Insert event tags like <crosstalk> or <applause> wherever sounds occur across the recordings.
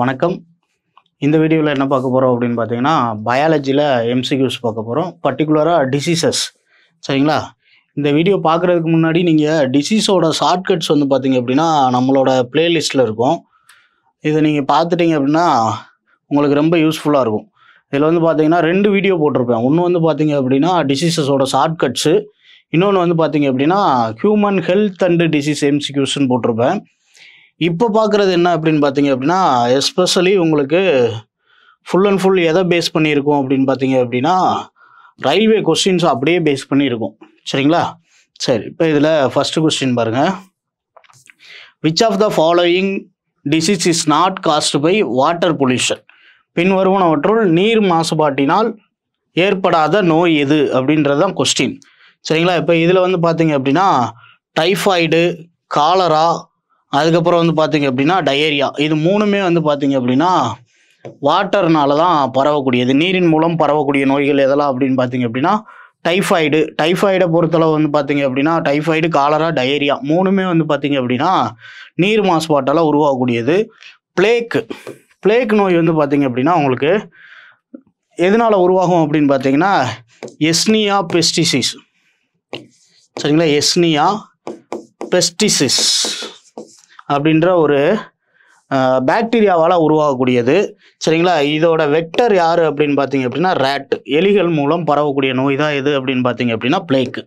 வணக்கம் இந்த வீடியோவில் என்ன பார்க்க போகிறோம் அப்படின்னு பார்த்தீங்கன்னா பயாலஜியில் எம்சிக்யூஸ் பார்க்க போகிறோம் பர்டிகுலராக டிசீசஸ் சரிங்களா இந்த வீடியோ பார்க்குறதுக்கு முன்னாடி நீங்கள் டிசீஸோட ஷார்ட்கட்ஸ் வந்து பார்த்தீங்க அப்படின்னா நம்மளோட பிளேலிஸ்ட்டில் இருக்கும் இதை நீங்கள் பார்த்துட்டீங்க அப்படின்னா உங்களுக்கு ரொம்ப யூஸ்ஃபுல்லாக இருக்கும் இதில் வந்து பார்த்தீங்கன்னா ரெண்டு வீடியோ போட்டிருப்பேன் ஒன்று வந்து பார்த்தீங்க அப்படின்னா டிசீசஸோட ஷார்ட்கட்ஸு இன்னொன்று வந்து பார்த்தீங்க அப்படின்னா ஹியூமன் ஹெல்த் அண்டு டிசீஸ் எம்சிக்யூஸ்ன்னு போட்டிருப்பேன் இப்போ பார்க்குறது என்ன அப்படின்னு பார்த்தீங்க அப்படின்னா எஸ்பெஷலி உங்களுக்கு ஃபுல் அண்ட் ஃபுல் எதை பேஸ் பண்ணியிருக்கோம் அப்படின்னு பார்த்தீங்க அப்படின்னா ரயில்வே கொஸ்டின்ஸ் அப்படியே பேஸ் பண்ணியிருக்கோம் சரிங்களா சரி இப்போ இதில் ஃபஸ்ட்டு கொஸ்டின் பாருங்கள் which of the following disease is not caused by water pollution பின்வருவனவற்றுள் நீர் மாசுபாட்டினால் ஏற்படாத நோய் எது அப்படின்றது தான் கொஸ்டின் சரிங்களா இப்போ இதில் வந்து பார்த்தீங்க அப்படின்னா டைஃபாய்டு காலரா அதுக்கப்புறம் வந்து பார்த்தீங்க அப்படின்னா டயேரியா இது மூணுமே வந்து பார்த்தீங்க அப்படின்னா வாட்டர்னால தான் பரவக்கூடியது நீரின் மூலம் பரவக்கூடிய நோய்கள் எதெல்லாம் அப்படின்னு பார்த்தீங்க அப்படின்னா டைஃபாய்டு டைஃபாய்டை பொறுத்தளவு வந்து பார்த்தீங்க அப்படின்னா டைஃபாய்டு காலரா டயேரியா மூணுமே வந்து பார்த்தீங்க அப்படின்னா நீர் மாசுபாட்டெல்லாம் உருவாகக்கூடியது பிளேக் பிளேக் நோய் வந்து பார்த்தீங்க அப்படின்னா உங்களுக்கு எதனால் உருவாகும் அப்படின்னு பார்த்தீங்கன்னா எஸ்னியா பெஸ்டிசிஸ் சரிங்களா எஸ்னியா பெஸ்டிசிஸ் அப்படின்ற ஒரு பாக்டீரியாவால் உருவாகக்கூடியது சரிங்களா இதோட வெக்டர் யார் அப்படின்னு பார்த்தீங்க அப்படின்னா ரேட் எலிகள் மூலம் பரவக்கூடிய நோய் தான் எது அப்படின்னு பார்த்தீங்க அப்படின்னா பிளேக்கு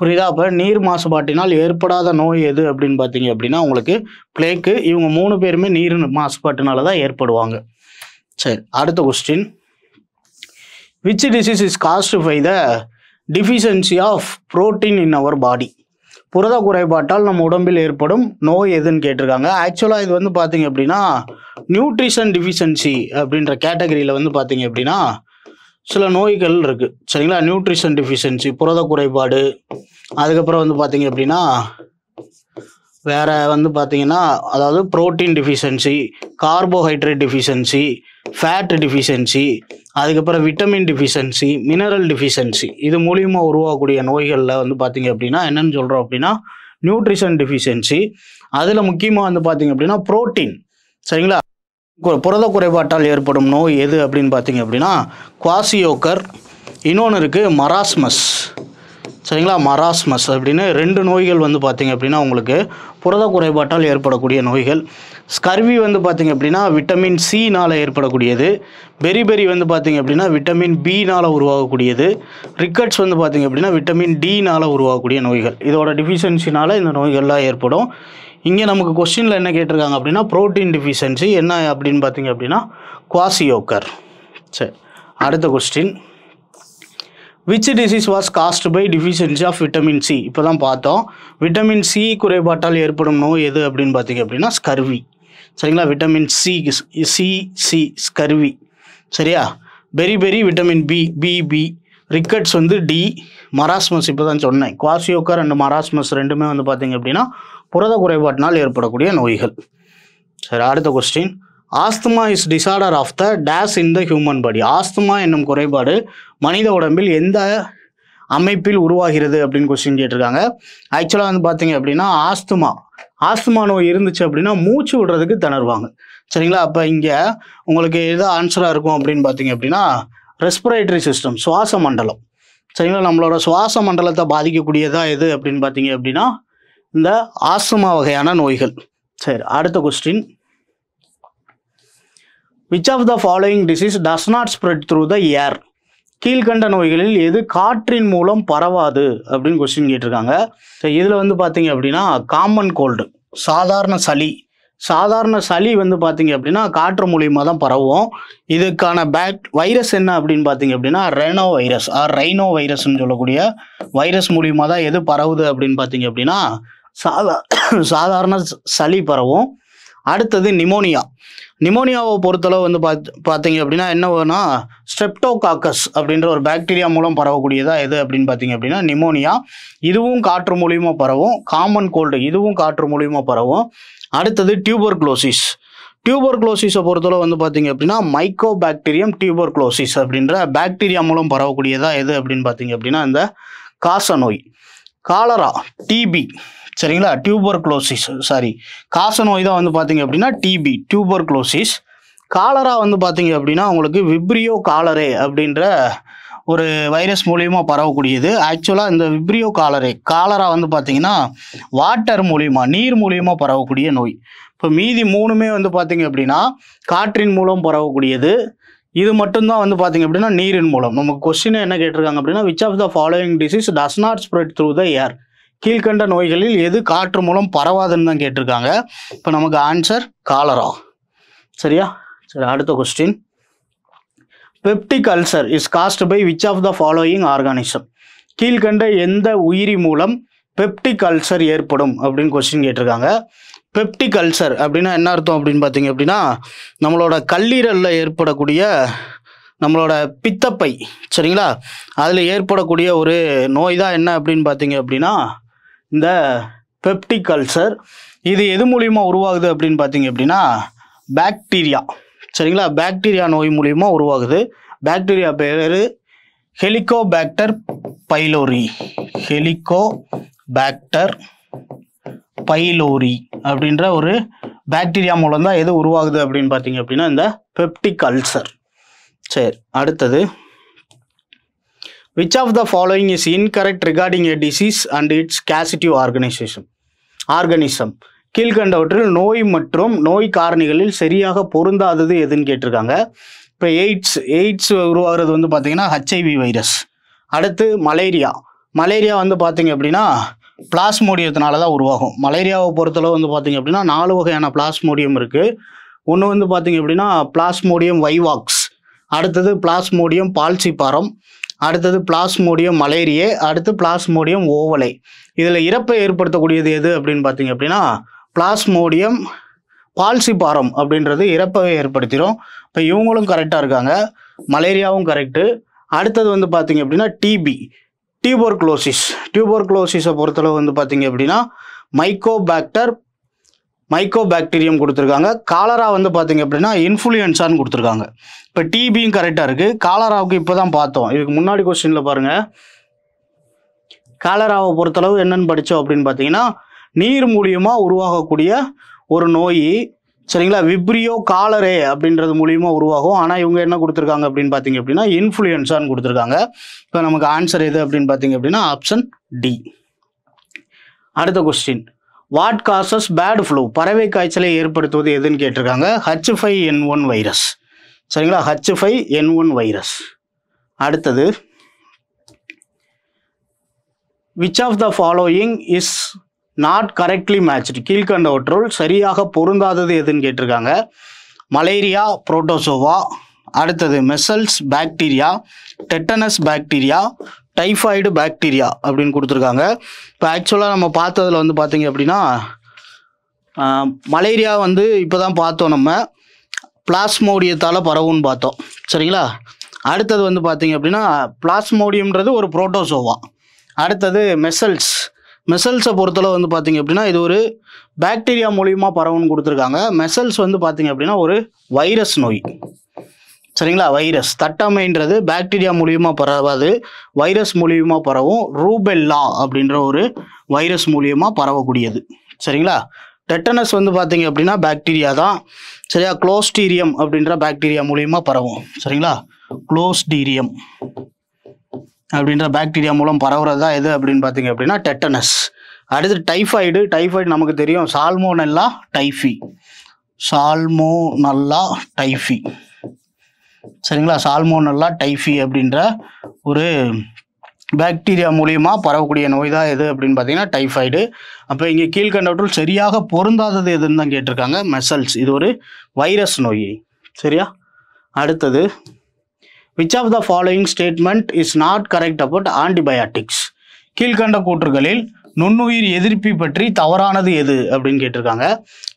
புரியுதா அப்போ நீர் மாசுபாட்டினால் ஏற்படாத நோய் எது அப்படின்னு பார்த்தீங்க அப்படின்னா உங்களுக்கு பிளேக்கு இவங்க மூணு பேருமே நீர் மாசுபாட்டினால தான் ஏற்படுவாங்க சரி அடுத்த question which disease is caused by the deficiency of protein in our body புரத குறைபாட்டால் நம்ம உடம்பில் ஏற்படும் நோய் எதுன்னு கேட்டிருக்காங்க ஆக்சுவலாக இது வந்து பார்த்தீங்க அப்படின்னா நியூட்ரிஷன் டிஃபிஷியன்சி அப்படின்ற கேட்டகரியில் வந்து பார்த்தீங்க அப்படின்னா சில நோய்கள் இருக்குது சரிங்களா நியூட்ரிஷன் டிஃபிஷியன்சி புரத குறைபாடு அதுக்கப்புறம் வந்து பார்த்தீங்க அப்படின்னா வேறு வந்து பார்த்தீங்கன்னா அதாவது protein deficiency carbohydrate deficiency fat deficiency அதுக்கப்புறம் விட்டமின் டிஃபிஷியன்சி மினரல் டிஃபிஷியன்சி இது மூலியமா உருவாகக்கூடிய நோய்களில் வந்து பார்த்தீங்க அப்படின்னா என்னன்னு சொல்கிறோம் அப்படின்னா நியூட்ரிஷன் டிஃபிஷியன்சி அதில் முக்கியமாக வந்து பார்த்தீங்க அப்படின்னா ப்ரோட்டீன் சரிங்களா புரத குறைபாட்டால் ஏற்படும் நோய் எது அப்படின்னு பார்த்தீங்க அப்படின்னா குவாசியோக்கர் இன்னொன்று இருக்குது மராஸ்மஸ் சரிங்களா மராஸ்மஸ் அப்படின்னு ரெண்டு நோய்கள் வந்து பார்த்திங்க அப்படின்னா உங்களுக்கு புரத குறைபாட்டால் ஏற்படக்கூடிய நோய்கள் ஸ்கர்வி வந்து பார்த்திங்க அப்படின்னா விட்டமின் சினால் ஏற்படக்கூடியது பெரிபெரி வந்து பார்த்திங்க அப்படின்னா விட்டமின் பினால் உருவாகக்கூடியது ரிக்கட்ஸ் வந்து பார்த்திங்க அப்படின்னா விட்டமின் டினால் உருவாகக்கூடிய நோய்கள் இதோட டிஃபிஷியன்சினால் இந்த நோய்கள்லாம் ஏற்படும் இங்கே நமக்கு கொஸ்டினில் என்ன கேட்டிருக்காங்க அப்படின்னா ப்ரோட்டீன் டிஃபிஷியன்சி என்ன அப்படின்னு பார்த்திங்க அப்படின்னா குவாசியோக்கர் சரி அடுத்த question which disease was caused by deficiency of vitamin C இப்போ தான் பார்த்தோம் விட்டமின் சி குறைபாட்டால் ஏற்படும் நோய் எது அப்படின்னு பார்த்தீங்க அப்படின்னா ஸ்கர்வி சரிங்களா vitamin C C C scurvy சரியா beriberi vitamin B BB rickets வந்து டி மராஸ்மஸ் இப்போ தான் சொன்னேன் குவாசியோக்கர் அண்ட் மராஸ்மஸ் ரெண்டுமே வந்து பார்த்தீங்க அப்படின்னா புரத குறைபாட்டினால் ஏற்படக்கூடிய நோய்கள் சரி அடுத்த question asthma is disorder of the days in the human body asthma என்னும் குறைபாடு மனித உடம்பில் எந்த அமைப்பில் உருவாகிறது அப்படின்னு கொஸ்டின் கேட்டிருக்காங்க ஆக்சுவலாக வந்து பார்த்தீங்க அப்படின்னா ஆஸ்துமா ஆஸ்துமா நோய் இருந்துச்சு அப்படின்னா மூச்சு விடுறதுக்கு திணறுவாங்க சரிங்களா அப்போ இங்கே உங்களுக்கு எதாவது ஆன்சராக இருக்கும் அப்படின்னு பார்த்தீங்க அப்படின்னா ரெஸ்பிரேட்டரி சிஸ்டம் சுவாச மண்டலம் சரிங்களா நம்மளோட சுவாச மண்டலத்தை பாதிக்கக்கூடியதாக எது அப்படின்னு பார்த்தீங்க அப்படின்னா இந்த ஆஸ்துமா வகையான நோய்கள் சரி அடுத்த question which of the following disease does not spread through the air கீழ்கண்ட நோய்களில் எது காற்றின் மூலம் பரவாது அப்படின்னு கொஸ்டின் கேட்டிருக்காங்க ஸோ இதில் வந்து பார்த்தீங்க அப்படின்னா காமன் கோல்டு சாதாரண சளி சாதாரண சளி வந்து பார்த்தீங்க அப்படின்னா காற்று மூலியமாக தான் பரவும் இதுக்கான பேக் வைரஸ் என்ன அப்படின்னு பார்த்தீங்க அப்படின்னா ரெனோ வைரஸ் ஆர் ரைனோ வைரஸ்ன்னு சொல்லக்கூடிய வைரஸ் மூலியமாக தான் எது பரவுது அப்படின்னு பார்த்தீங்க அப்படின்னா சாதா <coughs> சாதாரண சளி பரவும் அடுத்தது நிமோனியா நிமோனியாவை பொறுத்தளவு வந்து பார்த்தீங்க அப்படின்னா என்னன்னா ஸ்ட்ரெப்டோகாக்கஸ் அப்படின்ற ஒரு பாக்டீரியா மூலம் பரவக்கூடியதா எது அப்படின்னு பார்த்தீங்க அப்படின்னா நிமோனியா இதுவும் காற்று மூலியமாக பரவும் காமன் கோல்டு இதுவும் காற்று மூலியமாக பரவும் அடுத்தது டியூபர் குளோசிஸ் டியூபர் குளோசிஸை பொறுத்தளவு வந்து பார்த்தீங்க அப்படின்னா மைக்கோ பாக்டீரியம் டியூபர் குளோசிஸ் அப்படின்ற பாக்டீரியா மூலம் பரவக்கூடியதா எது அப்படின்னு பார்த்தீங்க அப்படின்னா இந்த காச நோய் காலரா டிபி சரிங்களா டியூபர் குளோசிஸ் சாரி காச நோய் தான் வந்து பார்த்தீங்க அப்படின்னா டிபி டியூபர் குளோசிஸ் காலரா வந்து பார்த்தீங்க அப்படின்னா உங்களுக்கு விப்ரியோ காலரே அப்படின்ற ஒரு வைரஸ் மூலியமாக பரவக்கூடியது ஆக்சுவலாக இந்த விப்ரியோ காலரே காலரா வந்து பார்த்தீங்கன்னா வாட்டர் மூலியமா நீர் மூலியமாக பரவக்கூடிய நோய் இப்போ மீதி மூணுமே வந்து பார்த்தீங்க அப்படின்னா காற்றின் மூலம் பரவக்கூடியது இது மட்டும்தான் வந்து பார்த்தீங்க அப்படின்னா நீரின் மூலம் நம்ம கொஸ்டின் என்ன கேட்டிருக்காங்க அப்படின்னா which of the following disease does not spread through the air கீழ்கண்ட நோய்களில் எது காற்று மூலம் பரவாதுன்னு தான் கேட்டிருக்காங்க இப்போ நமக்கு ஆன்சர் காலரா சரியா சரி அடுத்த question peptic ulcer is caused by which of the following organism கீழ்கண்ட எந்த உயிரி மூலம் பெப்டிக் அல்சர் ஏற்படும் அப்படின்னு கொஸ்டின் கேட்டிருக்காங்க பெப்டிக் அல்சர் அப்படின்னா என்ன அர்த்தம் அப்படின்னு பார்த்தீங்க அப்படின்னா நம்மளோட கல்லீரலில் ஏற்படக்கூடிய நம்மளோட பித்தப்பை சரிங்களா அதில் ஏற்படக்கூடிய ஒரு நோய் தான் என்ன அப்படின்னு பார்த்தீங்க அப்படின்னா இந்த பெப்டிக் அல்சர் இது எது மூலிமா உருவாகுது அப்படின்னு பார்த்தீங்க அப்படின்னா பாக்டீரியா சரிங்களா பாக்டீரியா நோய் மூலிமா உருவாகுது பாக்டீரியா பேர் helicobacter pylori helicobacter pylori அப்படின்ற ஒரு பாக்டீரியா மூலம் தான் எது உருவாகுது அப்படின்னு பார்த்தீங்க அப்படின்னா இந்த பெப்டிக் அல்சர் சரி அடுத்தது which of the following is incorrect regarding a disease and its causative organisation organism கீழ்கண்டவற்றில் நோய் மற்றும் நோய் காரணிகளில் சரியாக பொருந்தாதது எதுன்னு கேட்டிருக்காங்க இப்போ எய்ட்ஸ் எய்ட்ஸ் உருவாகிறது வந்து பார்த்தீங்கன்னா ஹச்ஐவி வைரஸ் அடுத்து மலேரியா மலேரியா வந்து பார்த்தீங்க அப்படின்னா பிளாஸ்மோடியத்தினால தான் உருவாகும் மலேரியாவை பொறுத்தளவு வந்து பார்த்தீங்க அப்படின்னா நாலு வகையான பிளாஸ்மோடியம் இருக்குது ஒன்று வந்து பார்த்தீங்க அப்படின்னா பிளாஸ்மோடியம் வைவாக்ஸ் அடுத்தது பிளாஸ்மோடியம் பால்சிப்பாரம் அடுத்தது பிளாஸ்மோடியம் மலேரியே அடுத்து பிளாஸ்மோடியம் ஓவலை இதில் இறப்பை ஏற்படுத்தக்கூடியது எது அப்படின்னு பார்த்தீங்க அப்படின்னா பிளாஸ்மோடியம் பால்சிபாரம் அப்படின்றது இறப்பை ஏற்படுத்திடும் இப்போ இவங்களும் கரெக்டாக இருக்காங்க மலேரியாவும் கரெக்டு அடுத்தது வந்து பார்த்தீங்க அப்படின்னா டிபி டியூபர்க்ளோசிஸ் டியூபர்க்ளோசிஸை பொறுத்தளவு வந்து பார்த்தீங்க அப்படின்னா மைக்கோபாக்டர் மைக்கோ பாக்டீரியம் கொடுத்துருக்காங்க காலரா வந்து பார்த்தீங்க அப்படின்னா இன்ஃப்ளூயன்ஸான்னு கொடுத்துருக்காங்க இப்போ டிபியும் கரெக்டாக இருக்குது காலராவுக்கு இப்போ தான் பார்த்தோம் இதுக்கு முன்னாடி கொஸ்டினில் பாருங்கள் காலராவை பொறுத்தளவு என்னென்னு படித்தோம் அப்படின்னு பார்த்தீங்கன்னா நீர் மூலியமாக உருவாகக்கூடிய ஒரு நோய் சரிங்களா விப்ரியோ காலரே அப்படின்றது மூலியமாக உருவாகும் ஆனால் இவங்க என்ன கொடுத்துருக்காங்க அப்படின்னு பார்த்தீங்க அப்படின்னா இன்ஃப்ளூயன்ஸான்னு கொடுத்துருக்காங்க இப்போ நமக்கு ஆன்சர் எது அப்படின்னு பார்த்தீங்க அப்படின்னா ஆப்ஷன் டி அடுத்த question what causes bird flu பறவை காய்ச்சலை ஏற்படுத்துவது எதுன்னு கேட்டிருக்காங்க H five N one virus சரிங்களா H five N one virus அடுத்தது which of the following is not correctly matched கீழ்கண்டவற்றுள் சரியாக பொருந்தாதது எதுன்னு கேட்டிருக்காங்க மலேரியா புரோட்டோசோவா அடுத்தது measles bacteria tetanus bacteria typhoid bacteria அப்படின்னு கொடுத்துருக்காங்க இப்போ ஆக்சுவலாக நம்ம பார்த்ததில் வந்து பார்த்தீங்க அப்படின்னா மலேரியா வந்து இப்போ தான் பார்த்தோம் நம்ம பிளாஸ்மோடியத்தால் பரவும்னு பார்த்தோம் சரிங்களா அடுத்தது வந்து பார்த்தீங்க அப்படின்னா பிளாஸ்மோடியம்ன்றது ஒரு புரோட்டோசோவா அடுத்தது மெசல்ஸ் மெசல்ஸை பொறுத்தளவு வந்து பார்த்தீங்க அப்படின்னா இது ஒரு பாக்டீரியா மூலியமாக பரவுன்னு கொடுத்துருக்காங்க மெசல்ஸ் வந்து பார்த்தீங்க அப்படின்னா ஒரு வைரஸ் நோய் சரிங்களா வைரஸ் தட்டமைன்றது பாக்டீரியா மூலியமாக பரவாது வைரஸ் மூலியமாக பரவும் ரூபெல்லா அப்படின்ற ஒரு வைரஸ் மூலியமா பரவக்கூடியது சரிங்களா டெட்டனஸ் வந்து பார்த்தீங்க அப்படின்னா பாக்டீரியா தான் சரியா குளோஸ்டீரியம் அப்படின்ற பாக்டீரியா மூலியமா பரவும் சரிங்களா குளோஸ்டீரியம் அப்படின்ற பாக்டீரியா மூலம் பரவுறது தான் எது அப்படின்னு பார்த்தீங்க அப்படின்னா டெட்டனஸ் அடுத்து டைஃபாய்டு டைஃபாய்டு நமக்கு தெரியும் சால்மோனல்லா டைஃபி சால்மோ நல்லா டைஃபி சரிங்களா சால்மோனல்லா டைஃபி அப்படின்ற ஒரு பாக்டீரியா மூலியமா பரவக்கூடிய நோய் தான் எது அப்படின்னு பார்த்தீங்கன்னா டைஃபாய்டு அப்போ இங்கே கீழ்கண்டவற்றுள் சரியாக பொருந்தாதது எதுன்னு தான் கேட்டிருக்காங்க மெசல்ஸ் இது ஒரு வைரஸ் நோய் சரியா அடுத்தது which of the following statement is not correct about antibiotics கீழ்கண்ட கூற்றுகளில் நுண்ணுயிர் எதிர்ப்பி பற்றி தவறானது எது அப்படின்னு கேட்டிருக்காங்க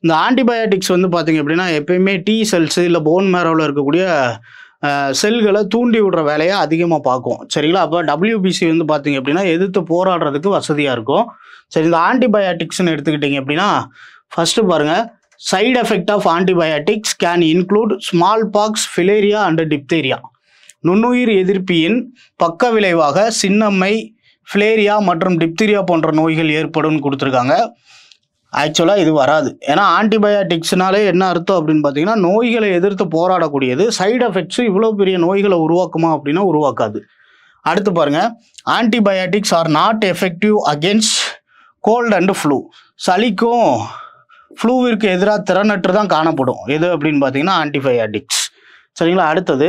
இந்த ஆன்டிபயோட்டிக்ஸ் வந்து பார்த்தீங்க அப்படின்னா எப்பயுமே டி செல்ஸு இல்லை போன் மேரோவில் இருக்கக்கூடிய செல்களை தூண்டி விடுற வேலையை அதிகமாக பார்க்கும் சரிங்களா அப்போ டபிள்யூபிசி வந்து பார்த்தீங்க அப்படின்னா எதிர்த்து போராடுறதுக்கு வசதியாக இருக்கும் சரி இந்த ஆன்டிபயாட்டிக்ஸ்னு எடுத்துக்கிட்டிங்க அப்படின்னா ஃபஸ்ட்டு பாருங்கள் side effect of antibiotics can include smallpox filaria and diphtheria நுண்ணுயிர் எதிர்ப்பியின் பக்க விளைவாக சின்னம்மை ஃப்ளேரியா மற்றும் டிப்திரியா போன்ற நோய்கள் ஏற்படும் கொடுத்துருக்காங்க ஆக்சுவலாக இது வராது ஏன்னா ஆன்டிபயாட்டிக்ஸ்னாலே என்ன அர்த்தம் அப்படின்னு பார்த்தீங்கன்னா நோய்களை எதிர்த்து போராடக்கூடியது சைடு எஃபெக்ட்ஸு இவ்வளோ பெரிய நோய்களை உருவாக்குமா அப்படின்னா உருவாக்காது அடுத்து பாருங்கள் antibiotics are not effective against cold and flu சளிக்கும் ஃப்ளூவிற்கு எதிராக திறனற்று தான் காணப்படும் எது அப்படின்னு பார்த்தீங்கன்னா ஆன்டிபயாட்டிக்ஸ் சரிங்களா அடுத்தது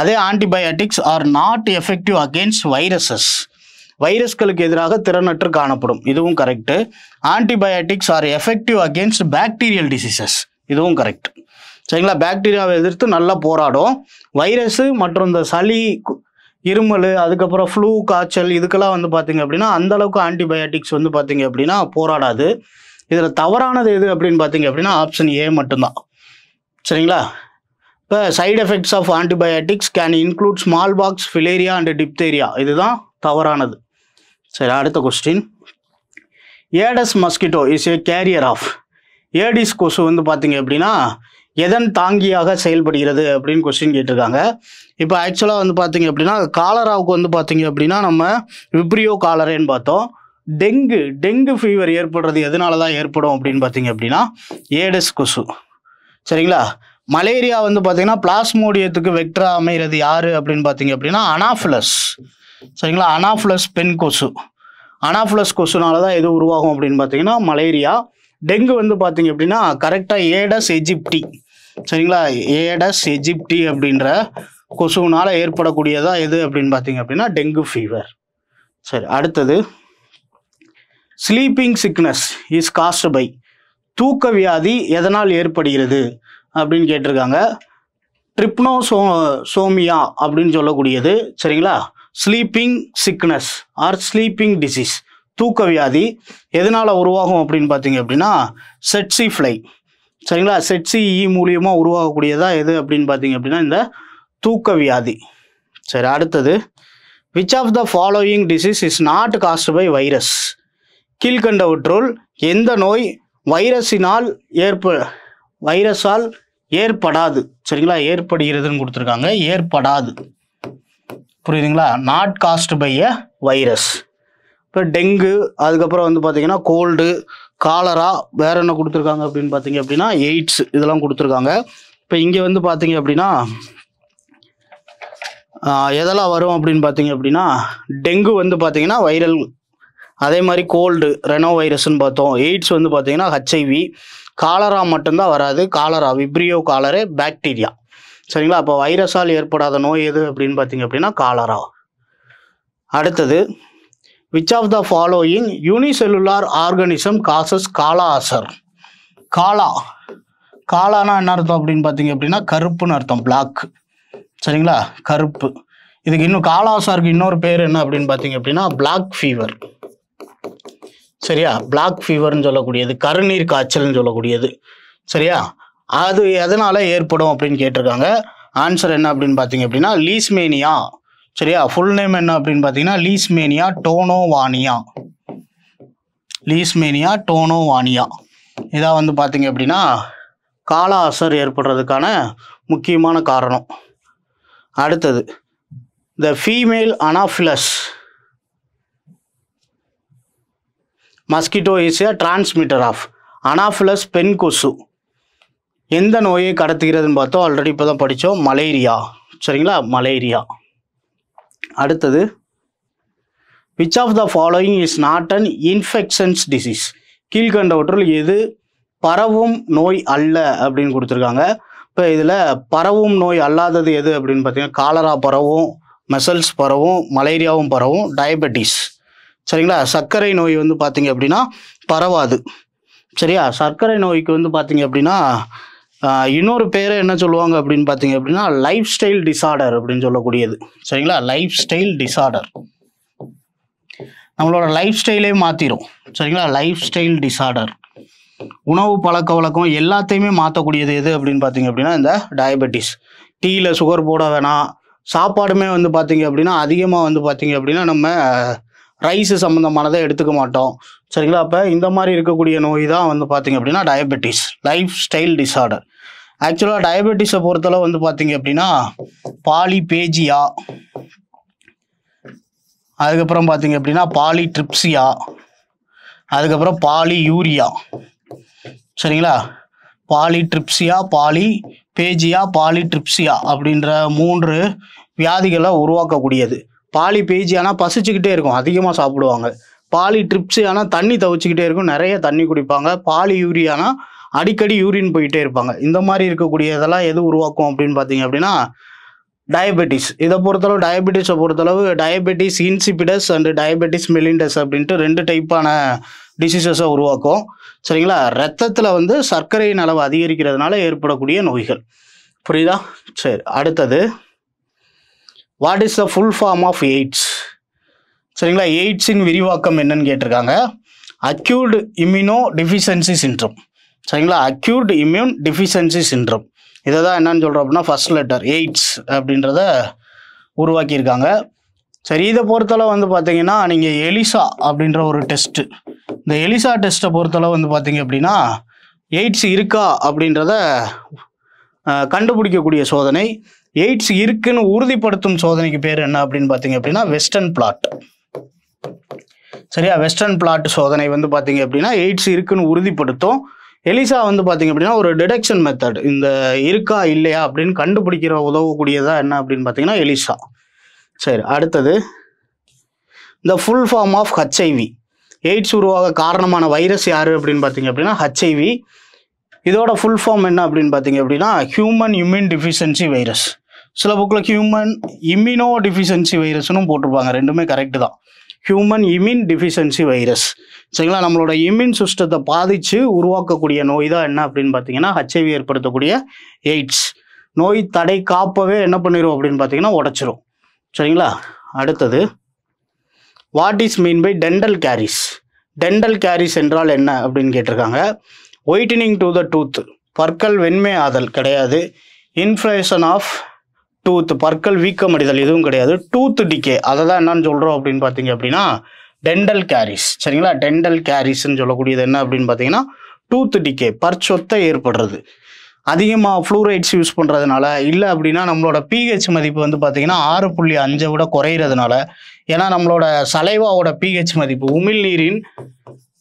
அதே antibiotics are not effective against viruses வைரஸ்களுக்கு எதிராக திறனற்று காணப்படும் இதுவும் correct antibiotics are effective against bacterial diseases இதுவும் கரெக்ட் சரிங்களா பாக்டீரியாவை எதிர்த்து நல்லா போராடும் வைரஸு மற்றும் இந்த சளி இருமல் அதுக்கப்புறம் ஃப்ளூ காய்ச்சல் இதுக்கெல்லாம் வந்து பார்த்தீங்க அப்படின்னா அந்தளவுக்கு ஆன்டிபயாட்டிக்ஸ் வந்து பார்த்தீங்க அப்படின்னா போராடாது இதில் தவறானது எது அப்படின்னு பார்த்தீங்க அப்படின்னா ஆப்ஷன் ஏ மட்டும்தான் சரிங்களா இப்போ side effects of antibiotics can include smallpox filaria and diphtheria இதுதான் தவறானது சரி அடுத்த question aedes mosquito is a carrier of aedes கொசு வந்து பார்த்தீங்க அப்படின்னா எதன் தாங்கியாக செயல்படுகிறது அப்படின்னு கொஸ்டின் கேட்டிருக்காங்க இப்போ ஆக்சுவலாக வந்து பார்த்தீங்க அப்படின்னா காலராவுக்கு வந்து பார்த்தீங்க அப்படின்னா நம்ம விப்ரியோ காலரேன்னு பார்த்தோம் டெங்கு டெங்கு ஃபீவர் ஏற்படுறது எதனால தான் ஏற்படும் அப்படின்னு பார்த்தீங்க அப்படின்னா ஏடஸ் கொசு சரிங்களா மலேரியா வந்து பார்த்தீங்கன்னா பிளாஸ்மோடியத்துக்கு வெக்டரா அமைகிறது யார் அப்படின்னு பார்த்தீங்க அப்படின்னா அனாஃபிலஸ் சரிங்களா அனாஃப்ளஸ் பெண் கொசு அனாஃப்ளஸ் கொசுனால தான் எது உருவாகும் அப்படின்னு பார்த்தீங்கன்னா மலேரியா டெங்கு வந்து பார்த்தீங்க அப்படின்னா கரெக்டாக ஏடஸ் எஜிப்டி சரிங்களா ஏடஸ் எஜிப்டி அப்படின்ற கொசுவினால ஏற்படக்கூடியதா எது அப்படின்னு பார்த்தீங்க அப்படின்னா டெங்கு ஃபீவர் சரி அடுத்தது sleeping sickness is caused by தூக்க வியாதி எதனால் ஏற்படுகிறது அப்படின்னு கேட்டிருக்காங்க ட்ரிப்னோசோ சோமியா அப்படின்னு சொல்லக்கூடியது சரிங்களா sleeping sickness or sleeping disease தூக்க வியாதி எதனால் உருவாகும் அப்படின்னு பார்த்தீங்க அப்படின்னா செட்சி ஃப்ளை சரிங்களா செட்சி இ மூலியமாக உருவாகக்கூடியதாக எது அப்படின்னு பார்த்தீங்க அப்படின்னா இந்த தூக்க வியாதி சரி அடுத்தது which of the following disease is not caused by virus கீழ்கண்டவற்றுள் எந்த நோய் வைரஸினால் ஏற்ப வைரஸால் ஏற்படாது சரிங்களா ஏற்படுகிறதுன்னு கொடுத்துருக்காங்க ஏற்படாது புரியுதுங்களா not caused by a virus இப்போ டெங்கு அதுக்கப்புறம் வந்து பார்த்தீங்கன்னா கோல்டு காலரா வேற என்ன கொடுத்துருக்காங்க அப்படின்னு பார்த்தீங்க அப்படின்னா எய்ட்ஸ் இதெல்லாம் கொடுத்துருக்காங்க இப்போ இங்கே வந்து பார்த்தீங்க அப்படின்னா எதெல்லாம் வரும் அப்படின்னு பார்த்தீங்க அப்படின்னா டெங்கு வந்து பார்த்தீங்கன்னா வைரல் அதே மாதிரி கோல்டு ரெனோ வைரஸ்ன்னு பார்த்தோம் எய்ட்ஸ் வந்து பார்த்தீங்கன்னா ஹெச்ஐவி காலரா மட்டும்தான் வராது காலரா விப்ரியோ காலரே பாக்டீரியா சரிங்களா அப்போ வைரஸால் ஏற்படாத நோய் எது அப்படின்னு பார்த்தீங்க அப்படின்னா காலரா அடுத்தது which of the following unicellular organism causes kala azar kala காலானா என்ன அர்த்தம் அப்படின்னு பார்த்தீங்க அப்படின்னா கருப்புன்னு அர்த்தம் பிளாக் சரிங்களா கருப்பு இதுக்கு இன்னும் காலாசாருக்கு இன்னொரு பேர் என்ன அப்படின்னு பார்த்தீங்க அப்படின்னா பிளாக் ஃபீவர் சரியா பிளாக் ஃபீவர்னு சொல்லக்கூடியது கருநீர் காய்ச்சல்னு சொல்லக்கூடியது சரியா அது எதனால் ஏற்படும் அப்படின்னு கேட்டிருக்காங்க ஆன்சர் என்ன அப்படின்னு பார்த்தீங்க அப்படின்னா லீஸ்மேனியா சரியா ஃபுல் நேம் என்ன அப்படின்னு பார்த்தீங்கன்னா லீஸ்மேனியா டோனோவானியா லீஸ்மேனியா டோனோவானியா இதாக வந்து பார்த்தீங்க அப்படின்னா கால அசர் ஏற்படுறதுக்கான முக்கியமான காரணம் அடுத்தது the female anopheles mosquito is a transmitter of anopheles பெண் கொசு எந்த நோயை கடத்துகிறதுன்னு பார்த்தோம் ஆல்ரெடி இப்போ தான் படித்தோம் மலேரியா சரிங்களா மலேரியா அடுத்தது which of the following is not an infections disease கீழ்கண்டவற்றில் எது பரவும் நோய் அல்ல அப்படின்னு கொடுத்துருக்காங்க இப்போ இதில் பரவும் நோய் அல்லாதது எது அப்படின்னு பார்த்தீங்கன்னா காலரா பரவும் மெசல்ஸ் பரவும் மலேரியாவும் பரவும் டயபெட்டிஸ் சரிங்களா சர்க்கரை நோய் வந்து பார்த்தீங்க அப்படின்னா பரவாது சரியா சர்க்கரை நோய்க்கு வந்து பார்த்தீங்க அப்படின்னா இன்னொரு பேர் என்ன சொல்லுவாங்க அப்படின்னு பார்த்தீங்க அப்படின்னா லைஃப் ஸ்டைல் டிசார்டர் அப்படின்னு சொல்லக்கூடியது சரிங்களா லைஃப் ஸ்டைல் டிசார்டர் நம்மளோட லைஃப் ஸ்டைலே மாற்றிடும் சரிங்களா லைஃப் ஸ்டைல் டிசார்டர் உணவு பழக்க வழக்கம் எல்லாத்தையுமே மாற்றக்கூடியது எது அப்படின்னு பார்த்தீங்க அப்படின்னா இந்த டயபெட்டிஸ் டீயில் சுகர் போட வேணாம் சாப்பாடுமே வந்து பார்த்தீங்க அப்படின்னா அதிகமாக வந்து பார்த்தீங்க அப்படின்னா நம்ம ரைஸு சம்மந்தமானதை எடுத்துக்க மாட்டோம் சரிங்களா அப்போ இந்த மாதிரி இருக்கக்கூடிய நோய் தான் வந்து பார்த்திங்க அப்படின்னா டயபெட்டிஸ் லைஃப் ஸ்டைல் டிசார்டர் ஆக்சுவலாக டயபெட்டிஸை பொறுத்தளவு வந்து பார்த்தீங்க அப்படின்னா பாலிபேஜியா அதுக்கப்புறம் பார்த்தீங்க அப்படின்னா பாலி ட்ரிப்ஸியா அதுக்கப்புறம் பாலி யூரியா சரிங்களா polydipsia polyphagia polydipsia அப்படின்ற மூன்று வியாதிகளை உருவாக்கக்கூடியது பாலி பேஜியானா பசிச்சுக்கிட்டே இருக்கும் அதிகமாக சாப்பிடுவாங்க பாலி ட்ரிப்ஸியானா தண்ணி தவிச்சுக்கிட்டே இருக்கும் நிறைய தண்ணி குடிப்பாங்க பாலி யூரியானா அடிக்கடி யூரின் போயிட்டே இருப்பாங்க இந்த மாதிரி இருக்கக்கூடிய இதெல்லாம் எது உருவாக்கும் அப்படின்னு பார்த்தீங்க அப்படின்னா டயபெட்டிஸ் இதை பொறுத்தளவு டயபெட்டிஸை பொறுத்தளவு diabetes insipidus and diabetes mellitus அப்படின்ட்டு ரெண்டு டைப்பான டிசீசஸை உருவாக்கும் சரிங்களா ரத்தத்தில் வந்து சர்க்கரையின் அளவு அதிகரிக்கிறதுனால ஏற்படக்கூடிய நோய்கள் புரியுதா சரி அடுத்தது what is the full form of AIDS சரிங்களா எய்ட்ஸின் விரிவாக்கம் என்னன்னு கேட்டிருக்காங்க அக்யூட் இம்யூனோ டிஃபிஷியன்சி சின்ட்ரம் சரிங்களா அக்யூட் இம்யூன் டிஃபிஷியன்சி சின்ரம் இதை தான் என்னன்னு சொல்கிறோம் அப்படின்னா ஃபஸ்ட் லெட்டர் எய்ட்ஸ் அப்படின்றத உருவாக்கியிருக்காங்க சரி இதை பொறுத்தளவு வந்து பார்த்தீங்கன்னா நீங்கள் எலிசா அப்படின்ற ஒரு டெஸ்ட்டு இந்த எலிசா டெஸ்ட்டை பொறுத்தளவு வந்து பார்த்தீங்க அப்படின்னா எய்ட்ஸ் இருக்கா அப்படின்றத கண்டுபிடிக்கக்கூடிய சோதனை எய்ட்ஸ் இருக்குன்னு உறுதிப்படுத்தும் சோதனைக்கு பேர் என்ன அப்படின்னு பார்த்தீங்க அப்படின்னா வெஸ்டர்ன் பிளாட் சரியா வெஸ்டர்ன் பிளாட் சோதனை வந்து பார்த்தீங்க அப்படின்னா எய்ட்ஸ் இருக்குன்னு உறுதிப்படுத்தும் எலிசா வந்து பார்த்தீங்க அப்படின்னா ஒரு டிடெக்ஷன் மெத்தட் இந்த இருக்கா இல்லையா அப்படின்னு கண்டுபிடிக்கிற உதவக்கூடியதா என்ன அப்படின்னு பார்த்தீங்கன்னா எலிசா சரி அடுத்தது இந்த full form of HIV AIDS உருவாக காரணமான வைரஸ் யார் அப்படின்னு பார்த்தீங்க அப்படின்னா ஹச்ஐவி இதோட ஃபுல் ஃபார்ம் என்ன அப்படின்னு பார்த்தீங்க அப்படின்னா ஹியூமன் இம்யூன் டிஃபிஷியன்சி வைரஸ் சில புக்கில் ஹியூமன் இம்யூனோ டிஃபிஷியன்சி வைரஸ்னும் போட்டிருப்பாங்க ரெண்டுமே கரெக்டு தான் ஹியூமன் இம்யூன் டிஃபிஷியன்சி வைரஸ் சரிங்களா நம்மளோட இம்யூன் சிஸ்டத்தை பாதித்து உருவாக்கக்கூடிய நோய் தான் என்ன அப்படின்னு பார்த்தீங்கன்னா ஹெச்ஐவி ஏற்படுத்தக்கூடிய எய்ட்ஸ் நோய் தடை காப்பவே என்ன பண்ணிடும் அப்படின்னு பார்த்தீங்கன்னா உடச்சிரும் சரிங்களா அடுத்தது what is mean by dental caries dental caries என்றால் என்ன அப்படின்னு கேட்டிருக்காங்க ஒயிட்டனிங் டு த டூத் பற்கள் வெண்மை ஆதல் கிடையாது இன்ஃப்ளேஷன் ஆஃப் டூத் பற்கள் வீக்கமடைதல் எதுவும் கிடையாது டூத் டிகே அதை தான் என்னன்னு சொல்கிறோம் அப்படின்னு பார்த்தீங்க அப்படின்னா டெண்டல் கேரிஸ் சரிங்களா டெண்டல் கேரிஸ்ன்னு சொல்லக்கூடியது என்ன அப்படின்னு பார்த்தீங்கன்னா டூத் டிகே பற்சொத்தை ஏற்படுறது அதிகமாக ஃப்ளூரைட்ஸ் யூஸ் பண்ணுறதுனால இல்லை அப்படின்னா நம்மளோட பிஹெச் மதிப்பு வந்து பார்த்திங்கன்னா ஆறு புள்ளி அஞ்சை விட குறையிறதுனால ஏன்னா நம்மளோட சலைவாவோட பிஹெச் மதிப்பு உமிழ்நீரின்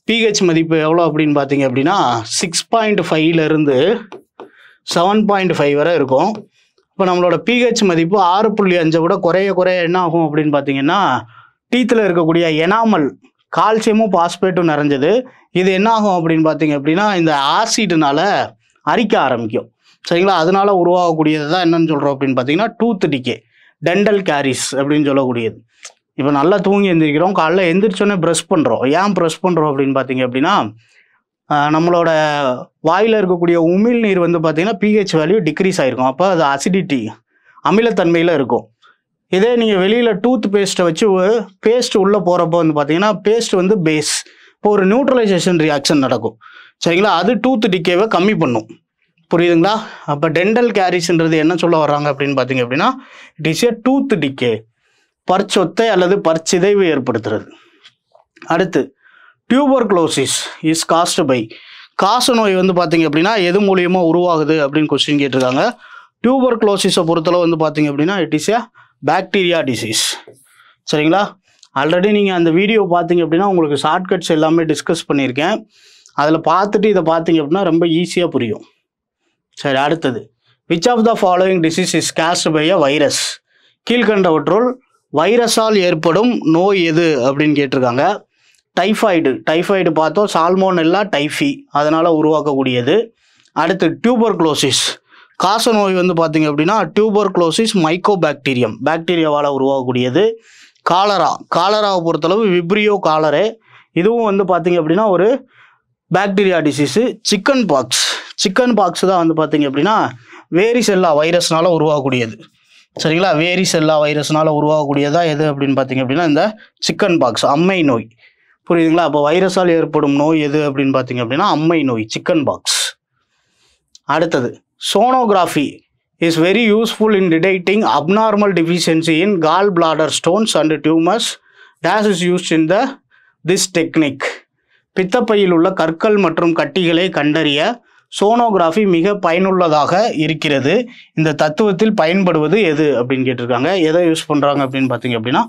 பிஹெச் மதிப்பு எவ்வளோ அப்படின்னு பார்த்தீங்க அப்படின்னா சிக்ஸ் பாயிண்ட் ஃபைவ்லேருந்து செவன் பாயிண்ட் ஃபைவ் வரை இருக்கும் இப்போ நம்மளோட பிஹெச் மதிப்பு ஆறு புள்ளி அஞ்சை விட குறைய குறைய என்ன ஆகும் அப்படின்னு பார்த்தீங்கன்னா டீத்தில் இருக்கக்கூடிய எனாமல் கால்சியமும் பாஸ்பேட்டும் நிறைஞ்சது இது என்ன ஆகும் அப்படின்னு பார்த்தீங்க அப்படின்னா இந்த ஆசிட்னால அரிக்க ஆரம்பிக்கும் சரிங்களா அதனால உருவாகக்கூடியது தான் என்னன்னு சொல்கிறோம் அப்படின்னு பார்த்தீங்கன்னா டூத் டிக்கே டென்டல் கேரிஸ் அப்படின்னு சொல்லக்கூடியது இப்போ நல்லா தூங்கி எழுந்திரிக்கிறோம் காலைல எந்திரிச்சோன்னே ப்ரெஷ் பண்ணுறோம் ஏன் ப்ரெஷ் பண்ணுறோம் அப்படின்னு பார்த்தீங்க அப்படின்னா நம்மளோட வாயில் இருக்கக்கூடிய உமிழ் நீர் வந்து பார்த்திங்கன்னா பிஹெச் வேல்யூ டிக்ரீஸ் ஆகிருக்கும் அப்போ அது அசிடிட்டி அமிலத்தன்மையில் இருக்கும் இதே நீங்கள் வெளியில் டூத் பேஸ்ட்டை வச்சு பேஸ்ட் உள்ளே போகிறப்போ வந்து பார்த்தீங்கன்னா பேஸ்ட் வந்து பேஸ் இப்போ ஒரு நியூட்ரலைசேஷன் ரியாக்ஷன் நடக்கும் சரிங்களா அது டூத் டிக்கேவை கம்மி பண்ணும் புரியுதுங்களா அப்போ டென்டல் கேரிஸ்ன்றது என்ன சொல்ல வர்றாங்க அப்படின்னு பார்த்தீங்க அப்படின்னா it is a tooth decay பற்சொத்தை அல்லது பற்சிதைவு ஏற்படுத்துறது அடுத்து டியூபர்குலோசிஸ் இஸ் காஸ்ட் பை காச நோய் வந்து பார்த்தீங்க அப்படின்னா எது மூலியமாக உருவாகுது அப்படின்னு கொஸ்டின் கேட்டிருக்காங்க டியூபர்குலோசிஸை பொறுத்தளவு வந்து பார்த்தீங்க அப்படின்னா it is a bacteria disease சரிங்களா ஆல்ரெடி நீங்கள் அந்த வீடியோ பார்த்தீங்க அப்படின்னா உங்களுக்கு ஷார்ட்கட்ஸ் எல்லாமே டிஸ்கஸ் பண்ணியிருக்கேன் அதில் பார்த்துட்டு இதை பார்த்தீங்க அப்படின்னா ரொம்ப ஈஸியாக புரியும் சரி அடுத்தது which of the following disease is caused by a virus கீழ்கண்டவற்றுள் வைரஸால் ஏற்படும் நோய் எது அப்படின்னு கேட்டிருக்காங்க டைஃபாய்டு டைஃபாய்டு பார்த்தோம் சால்மோன் எல்லாம் டைஃபி அதனால் உருவாக்கக்கூடியது அடுத்து டியூபர் குளோசிஸ் காச நோய் வந்து பார்த்திங்க அப்படின்னா டியூபர் குளோசிஸ் மைக்கோ பாக்டீரியம் பாக்டீரியாவால் உருவாகக்கூடியது காலரா காலராவை பொறுத்தளவு விப்ரியோ காலரே இதுவும் வந்து பார்த்திங்க அப்படின்னா ஒரு bacteria disease chickenpox chickenpox தான் வந்து பார்த்திங்க அப்படின்னா வேரிசெல்லா வைரஸ்னால் உருவாகக்கூடியது சரிங்களா வேரிசெல்லா வைரஸ்னால் உருவாகக்கூடியதாக எது அப்படின்னு பார்த்திங்க அப்படின்னா இந்த சிக்கன் பாக்ஸ் அம்மை நோய் புரியுதுங்களா அப்போ வைரஸால் ஏற்படும் நோய் எது அப்படின்னு பார்த்தீங்க அப்படின்னா அம்மை நோய் சிக்கன் பாக்ஸ் அடுத்தது sonography is very useful in டிடைட்டிங் abnormal deficiency in gall bladder stones and tumours this is used in the this technique பித்தப்பையில் உள்ள கற்கள் மற்றும் கட்டிகளை கண்டறிய சோனோகிராஃபி மிக பயனுள்ளதாக இருக்கிறது இந்த தத்துவத்தில் பயன்படுவது எது அப்படின்னு கேட்டிருக்காங்க எதை யூஸ் பண்ணுறாங்க அப்படின்னு பார்த்தீங்க அப்படின்னா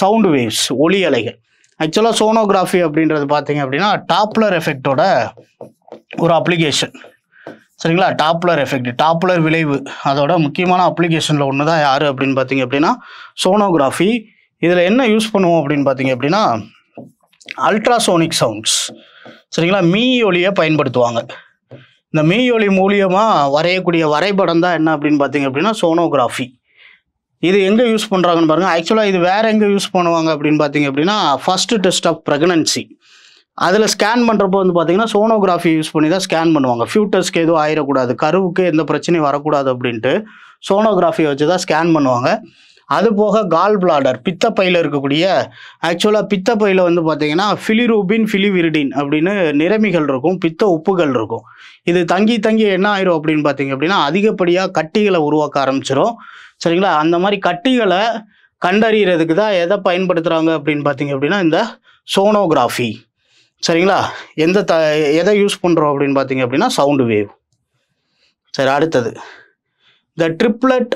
சவுண்ட் வேவ்ஸ் ஒலி அலைகள் ஆக்சுவலாக சோனோகிராஃபி அப்படின்றது பார்த்தீங்க அப்படின்னா டாப்லர் எஃபெக்டோட ஒரு அப்ளிகேஷன் சரிங்களா டாப்லர் எஃபெக்ட் டாப்லர் விளைவு அதோட முக்கியமான அப்ளிகேஷனில் ஒன்று தான் யார் அப்படின்னு பார்த்தீங்க அப்படின்னா சோனோகிராஃபி இதில் என்ன யூஸ் பண்ணுவோம் அப்படின்னு பார்த்தீங்க அப்படின்னா அல்ட்ராசோனிக் சவுண்ட்ஸ் சரிங்களா மீ ஒலியை பயன்படுத்துவாங்க இந்த மீ ஒளி மூலியமாக வரையக்கூடிய வரைபடம் தான் என்ன அப்படின்னு பார்த்தீங்க அப்படின்னா சோனோகிராஃபி இது எங்கே யூஸ் பண்ணுறாங்கன்னு பாருங்கள் ஆக்சுவலாக இது வேறு எங்கே யூஸ் பண்ணுவாங்க அப்படின்னு பார்த்தீங்க அப்படின்னா ஃபஸ்ட்டு டெஸ்ட் ஆஃப் ப்ரெக்னன்சி அதில் ஸ்கேன் பண்ணுறப்போ வந்து பார்த்தீங்கன்னா சோனோகிராஃபி யூஸ் பண்ணி தான் ஸ்கேன் பண்ணுவாங்க ஃபியூட்டர்ஸ்க்கு எதுவும் ஆயிடக்கூடாது கருவுக்கு எந்த பிரச்சனையும் வரக்கூடாது அப்படின்ட்டு சோனோகிராஃபியை வச்சு தான் ஸ்கேன் பண்ணுவாங்க அது போக கால் பிளாடர் பித்தப்பையில் இருக்கக்கூடிய ஆக்சுவலாக பித்தப்பையில் வந்து பார்த்தீங்கன்னா ஃபிலிரூபின் ஃபிலிவிரிடின் அப்படின்னு நிறமிகள் இருக்கும் பித்த உப்புகள் இருக்கும் இது தங்கி தங்கி என்ன ஆயிரும் அப்படின்னு பார்த்தீங்க அப்படின்னா அதிகப்படியாக கட்டிகளை உருவாக்க ஆரம்பிச்சிடும் சரிங்களா அந்த மாதிரி கட்டிகளை கண்டறியறதுக்கு தான் எதை பயன்படுத்துகிறாங்க அப்படின்னு பார்த்தீங்க அப்படின்னா இந்த சோனோகிராஃபி சரிங்களா எந்த த எதை யூஸ் பண்ணுறோம் அப்படின்னு பார்த்தீங்க அப்படின்னா சவுண்டு வேவ் சரி அடுத்தது the triplet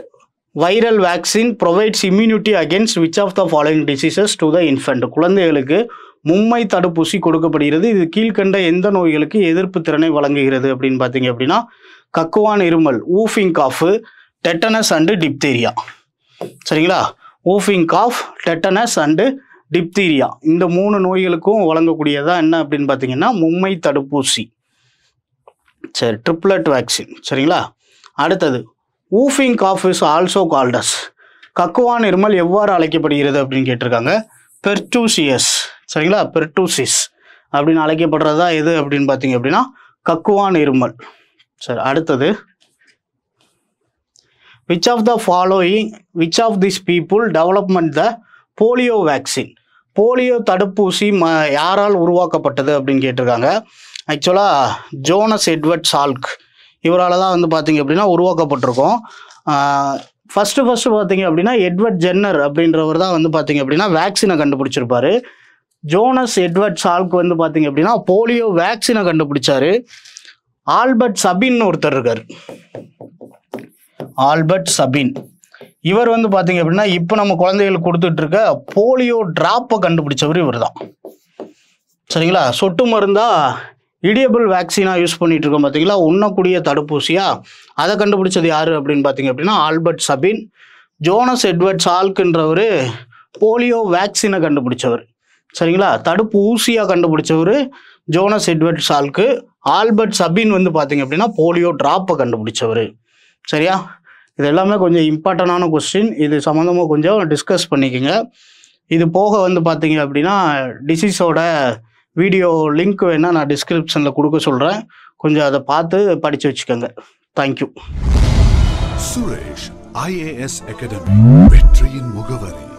viral vaccine provides immunity against which of the following diseases to the infant குழந்தைகளுக்கு மும்மை தடுப்பூசி கொடுக்கப்படுகிறது இது கீழ்கண்ட எந்த நோய்களுக்கு எதிர்ப்பு திறனை வழங்குகிறது அப்படின்னு பார்த்தீங்க அப்படின்னா கக்குவான் இருமல் whooping cough tetanus and diphtheria சரிங்களா whooping cough tetanus and diphtheria இந்த மூணு நோய்களுக்கும் வழங்கக்கூடியதா என்ன அப்படின்னு பார்த்தீங்கன்னா மும்மை தடுப்பூசி சரி ட்ரிப்ளட் வேக்சின் சரிங்களா அடுத்தது whooping cough is also called as கக்குவான் இருமல் எவ்வாறு அழைக்கப்படுகிறது அப்படின்னு கேட்டிருக்காங்க பெர்டூசியஸ் சரிங்களா பெர்டூசிஸ் அப்படின்னு அழைக்கப்படுறதா எது அப்படின்னு பார்த்தீங்க அப்படின்னா கக்குவான் இருமல் சரி அடுத்தது which of the following which of this people development the polio vaccine polio தடுப்பூசி ம யாரால் உருவாக்கப்பட்டது அப்படின்னு கேட்டிருக்காங்க ஆக்சுவலாக ஜோனஸ் எட்வர்ட் சால்க் இவரால் தான் வந்து பார்த்திங்க அப்படின்னா உருவாக்கப்பட்டிருக்கோம் ஃபஸ்ட்டு ஃபஸ்ட்டு பார்த்தீங்க அப்படின்னா எட்வர்ட் ஜென்னர் அப்படின்றவர் தான் வந்து பார்த்திங்க அப்படின்னா வேக்சினை கண்டுபிடிச்சிருப்பாரு ஜோனஸ் எட்வர்ட் சால்க் வந்து பார்த்திங்க அப்படின்னா போலியோ வேக்சினை கண்டுபிடிச்சாரு ஆல்பர்ட் சபின்னு ஒருத்தர் இருக்கார் ஆல்பர்ட் சபின் இவர் வந்து பார்த்தீங்க அப்படின்னா இப்போ நம்ம குழந்தைகளுக்கு கொடுத்துட்டு இருக்க போலியோ டிராப்பை கண்டுபிடிச்சவர் இவர் தான் சரிங்களா சொட்டு மருந்தா இடியபிள் வேக்சினாக யூஸ் பண்ணிட்டு இருக்கோம் பார்த்தீங்களா உண்ணக்கூடிய தடுப்பூசியா அதை கண்டுபிடிச்சது யாரு அப்படின்னு பார்த்தீங்க அப்படின்னா ஆல்பர்ட் சபின் ஜோனஸ் எட்வர்ட் சால்க்குன்றவர் போலியோ வேக்சினை கண்டுபிடிச்சவர் சரிங்களா தடுப்பு ஊசியாக கண்டுபிடிச்சவர் Jonas Edward Salk Albert Sabin வந்து பார்த்தீங்க அப்படின்னா போலியோ டிராப்பை கண்டுபிடிச்சவர் சரியா இது எல்லாமே கொஞ்சம் இம்பார்ட்டண்டான கொஸ்டின் இது சம்மந்தமாக கொஞ்சம் டிஸ்கஸ் பண்ணிக்கோங்க இது போக வந்து பார்த்தீங்க அப்படின்னா டிசீஸோட வீடியோ லிங்க் வேணால் நான் டிஸ்கிரிப்ஷனில் கொடுக்க சொல்கிறேன் கொஞ்சம் அதை பார்த்து படித்து வச்சுக்கோங்க தேங்க்யூ சுரேஷ் ஐஏஎஸ் அகாடமி வெற்றியின் முகவரி